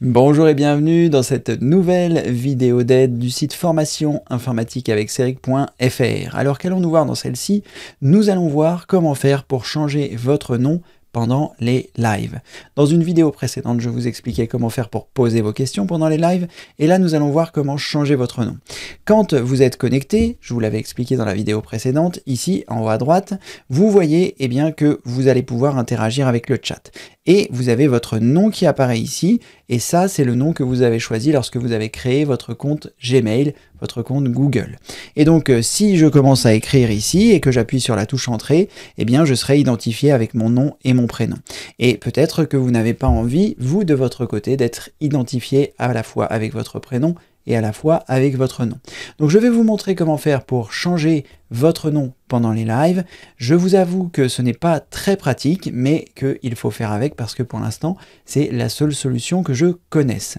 Bonjour et bienvenue dans cette nouvelle vidéo d'aide du site formation informatique avec seric.fr. Alors qu'allons-nous voir dans celle-ci Nous allons voir comment faire pour changer votre nom pendant les lives. Dans une vidéo précédente, je vous expliquais comment faire pour poser vos questions pendant les lives, et là nous allons voir comment changer votre nom. Quand vous êtes connecté, je vous l'avais expliqué dans la vidéo précédente, ici en haut à droite, vous voyez eh bien, que vous allez pouvoir interagir avec le chat et vous avez votre nom qui apparaît ici, et ça c'est le nom que vous avez choisi lorsque vous avez créé votre compte Gmail, votre compte Google. Et donc euh, si je commence à écrire ici et que j'appuie sur la touche Entrée, eh bien je serai identifié avec mon nom et mon prénom. Et peut-être que vous n'avez pas envie, vous de votre côté, d'être identifié à la fois avec votre prénom et à la fois avec votre nom. Donc je vais vous montrer comment faire pour changer votre nom pendant les lives. Je vous avoue que ce n'est pas très pratique, mais qu'il faut faire avec parce que pour l'instant, c'est la seule solution que je connaisse.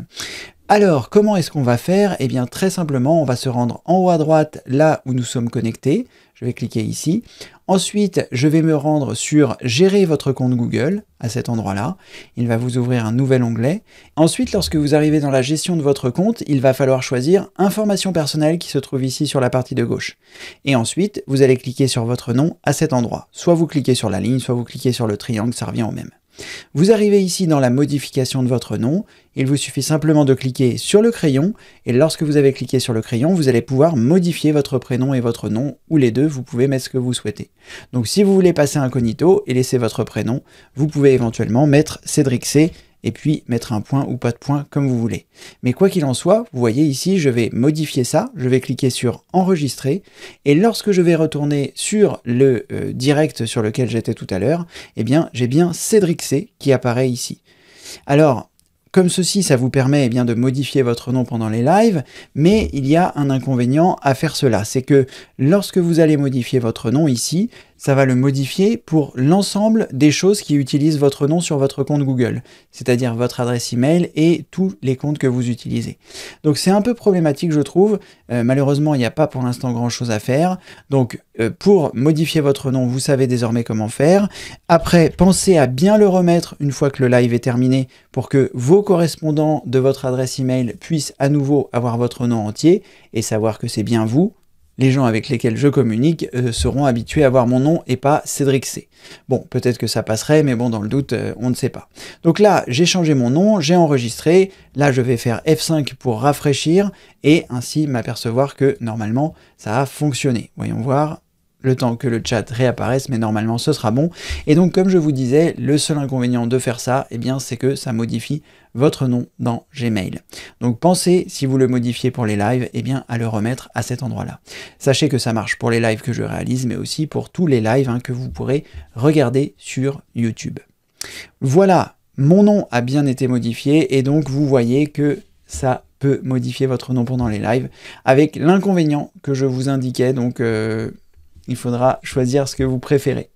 Alors, comment est-ce qu'on va faire Eh bien, très simplement, on va se rendre en haut à droite, là où nous sommes connectés. Je vais cliquer ici. Ensuite, je vais me rendre sur « Gérer votre compte Google » à cet endroit-là. Il va vous ouvrir un nouvel onglet. Ensuite, lorsque vous arrivez dans la gestion de votre compte, il va falloir choisir « Informations personnelles » qui se trouve ici sur la partie de gauche. Et ensuite, vous allez cliquer sur votre nom à cet endroit. Soit vous cliquez sur la ligne, soit vous cliquez sur le triangle, ça revient au même. Vous arrivez ici dans la modification de votre nom, il vous suffit simplement de cliquer sur le crayon, et lorsque vous avez cliqué sur le crayon, vous allez pouvoir modifier votre prénom et votre nom, ou les deux, vous pouvez mettre ce que vous souhaitez. Donc si vous voulez passer incognito et laisser votre prénom, vous pouvez éventuellement mettre Cédric C et puis mettre un point ou pas de point comme vous voulez. Mais quoi qu'il en soit, vous voyez ici, je vais modifier ça, je vais cliquer sur enregistrer, et lorsque je vais retourner sur le euh, direct sur lequel j'étais tout à l'heure, eh bien j'ai bien Cédric C qui apparaît ici. Alors, comme ceci, ça vous permet eh bien, de modifier votre nom pendant les lives, mais il y a un inconvénient à faire cela, c'est que lorsque vous allez modifier votre nom ici, ça va le modifier pour l'ensemble des choses qui utilisent votre nom sur votre compte Google, c'est-à-dire votre adresse email et tous les comptes que vous utilisez. Donc c'est un peu problématique je trouve, euh, malheureusement il n'y a pas pour l'instant grand chose à faire, donc euh, pour modifier votre nom vous savez désormais comment faire, après pensez à bien le remettre une fois que le live est terminé pour que vos correspondants de votre adresse email puissent à nouveau avoir votre nom entier et savoir que c'est bien vous, les gens avec lesquels je communique euh, seront habitués à voir mon nom et pas Cédric C. Bon, peut-être que ça passerait, mais bon, dans le doute, euh, on ne sait pas. Donc là, j'ai changé mon nom, j'ai enregistré, là je vais faire F5 pour rafraîchir et ainsi m'apercevoir que normalement ça a fonctionné. Voyons voir le temps que le chat réapparaisse, mais normalement ce sera bon. Et donc comme je vous disais, le seul inconvénient de faire ça, eh bien c'est que ça modifie votre nom dans Gmail. Donc pensez, si vous le modifiez pour les lives, eh bien à le remettre à cet endroit-là. Sachez que ça marche pour les lives que je réalise, mais aussi pour tous les lives hein, que vous pourrez regarder sur YouTube. Voilà, mon nom a bien été modifié, et donc vous voyez que ça peut modifier votre nom pendant les lives, avec l'inconvénient que je vous indiquais, donc... Euh, il faudra choisir ce que vous préférez.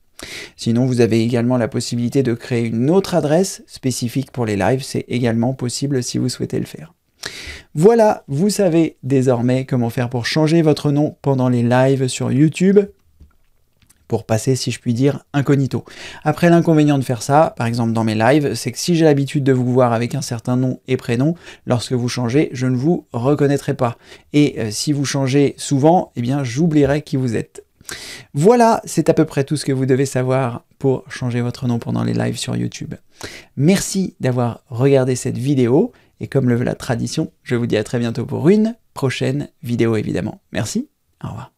Sinon, vous avez également la possibilité de créer une autre adresse spécifique pour les lives. C'est également possible si vous souhaitez le faire. Voilà, vous savez désormais comment faire pour changer votre nom pendant les lives sur YouTube pour passer, si je puis dire, incognito. Après, l'inconvénient de faire ça, par exemple dans mes lives, c'est que si j'ai l'habitude de vous voir avec un certain nom et prénom, lorsque vous changez, je ne vous reconnaîtrai pas. Et euh, si vous changez souvent, eh bien, j'oublierai qui vous êtes. Voilà, c'est à peu près tout ce que vous devez savoir pour changer votre nom pendant les lives sur YouTube. Merci d'avoir regardé cette vidéo et comme le veut la tradition, je vous dis à très bientôt pour une prochaine vidéo évidemment. Merci, au revoir.